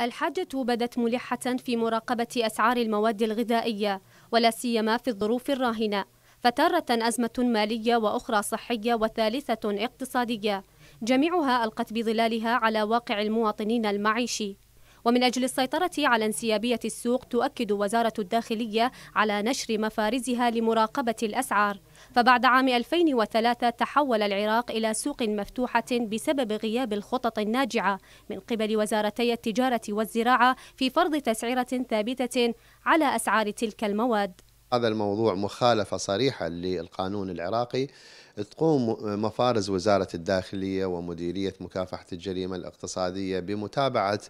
الحاجة بدت ملحة في مراقبة أسعار المواد الغذائية ولا سيما في الظروف الراهنة فتارة أزمة مالية وأخرى صحية وثالثة اقتصادية جميعها ألقت بظلالها على واقع المواطنين المعيشي ومن أجل السيطرة على انسيابية السوق تؤكد وزارة الداخلية على نشر مفارزها لمراقبة الأسعار فبعد عام 2003 تحول العراق إلى سوق مفتوحة بسبب غياب الخطط الناجعة من قبل وزارتي التجارة والزراعة في فرض تسعيرة ثابتة على أسعار تلك المواد هذا الموضوع مخالفة صريحة للقانون العراقي تقوم مفارز وزارة الداخلية ومديرية مكافحة الجريمة الاقتصادية بمتابعة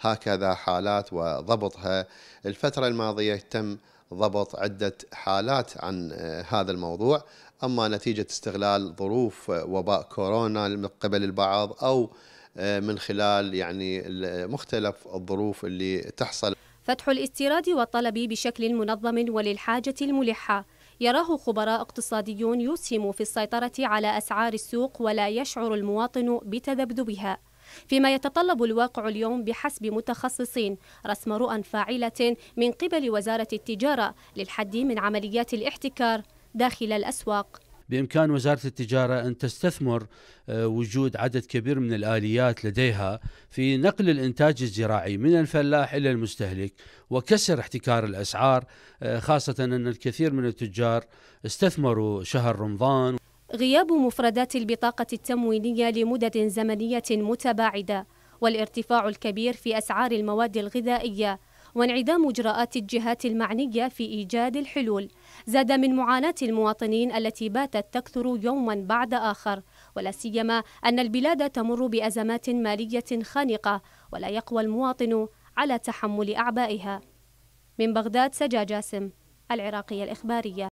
هكذا حالات وضبطها الفترة الماضية تم ضبط عدة حالات عن هذا الموضوع أما نتيجة استغلال ظروف وباء كورونا من قبل البعض أو من خلال يعني مختلف الظروف اللي تحصل فتح الاستيراد والطلب بشكل منظم وللحاجة الملحة يراه خبراء اقتصاديون يسهم في السيطرة على أسعار السوق ولا يشعر المواطن بتذبذبها فيما يتطلب الواقع اليوم بحسب متخصصين رسم رؤى فاعلة من قبل وزارة التجارة للحد من عمليات الاحتكار داخل الأسواق بإمكان وزارة التجارة أن تستثمر آه، وجود عدد كبير من الآليات لديها في نقل الإنتاج الزراعي من الفلاح إلى المستهلك وكسر احتكار الأسعار آه، خاصة أن الكثير من التجار استثمروا شهر رمضان غياب مفردات البطاقة التموينية لمدة زمنية متباعدة والارتفاع الكبير في أسعار المواد الغذائية وانعدام إجراءات الجهات المعنية في إيجاد الحلول زاد من معاناة المواطنين التي باتت تكثر يوما بعد آخر ولا سيما أن البلاد تمر بأزمات مالية خانقة ولا يقوى المواطن على تحمل أعبائها من بغداد سجا جاسم العراقية الإخبارية